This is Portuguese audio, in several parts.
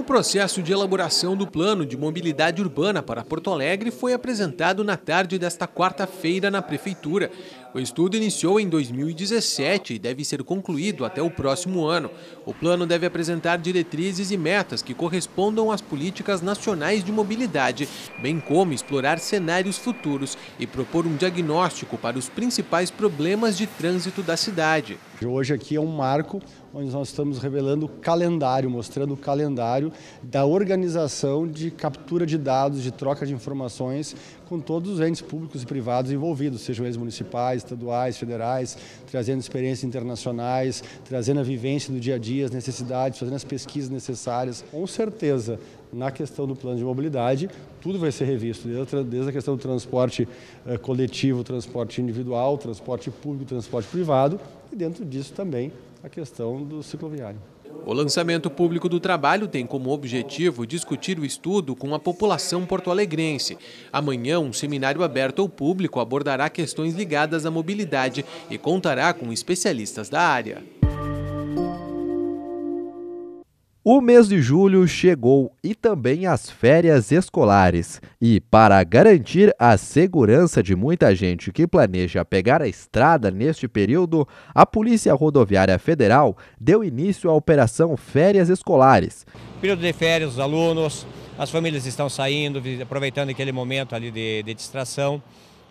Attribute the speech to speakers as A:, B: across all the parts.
A: O processo de elaboração do Plano de Mobilidade Urbana para Porto Alegre foi apresentado na tarde desta quarta-feira na Prefeitura. O estudo iniciou em 2017 e deve ser concluído até o próximo ano. O plano deve apresentar diretrizes e metas que correspondam às políticas nacionais de mobilidade, bem como explorar cenários futuros e propor um diagnóstico para os principais problemas
B: de trânsito da cidade. Hoje aqui é um marco onde nós estamos revelando o calendário, mostrando o calendário da organização de captura de dados, de troca de informações com todos os entes públicos e privados envolvidos, sejam eles municipais, estaduais, federais, trazendo experiências internacionais, trazendo a vivência do dia a dia, as necessidades, fazendo as pesquisas necessárias. Com certeza, na questão do plano de mobilidade, tudo vai ser revisto, desde a questão do transporte eh, coletivo, transporte individual, transporte público, transporte privado, e dentro disso também a questão do cicloviário. O lançamento
A: público do trabalho tem como objetivo discutir o estudo com a população porto-alegrense. Amanhã, um seminário aberto ao público abordará questões ligadas à mobilidade e contará com especialistas da área.
C: O mês de julho chegou e também as férias escolares. E para garantir a segurança de muita gente que planeja pegar a estrada neste período, a Polícia Rodoviária Federal deu início à Operação Férias Escolares.
D: Período de férias, os alunos, as famílias estão saindo, aproveitando aquele momento ali de, de distração.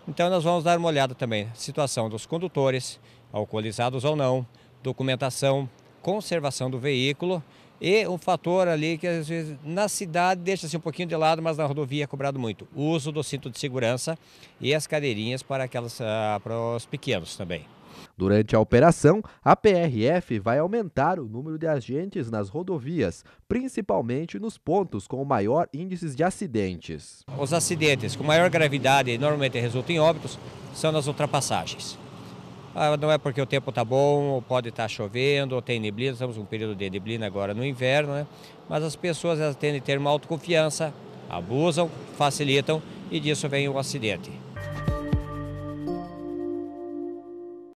D: Então nós vamos dar uma olhada também na situação dos condutores, alcoolizados ou não, documentação, conservação do veículo e um fator ali que às vezes na cidade deixa-se assim um pouquinho de lado, mas na rodovia é cobrado muito. O uso do cinto de segurança e as cadeirinhas para, aquelas, ah, para os pequenos também.
C: Durante a operação, a PRF vai aumentar o número de agentes nas rodovias, principalmente nos pontos com o maior índice de acidentes.
D: Os acidentes com maior gravidade e normalmente resultam em óbitos são nas ultrapassagens. Ah, não é porque o tempo está bom, ou pode estar tá chovendo, ou tem neblina, estamos um período de neblina agora no inverno, né? mas as pessoas elas tendem a ter uma autoconfiança, abusam, facilitam e disso vem o acidente.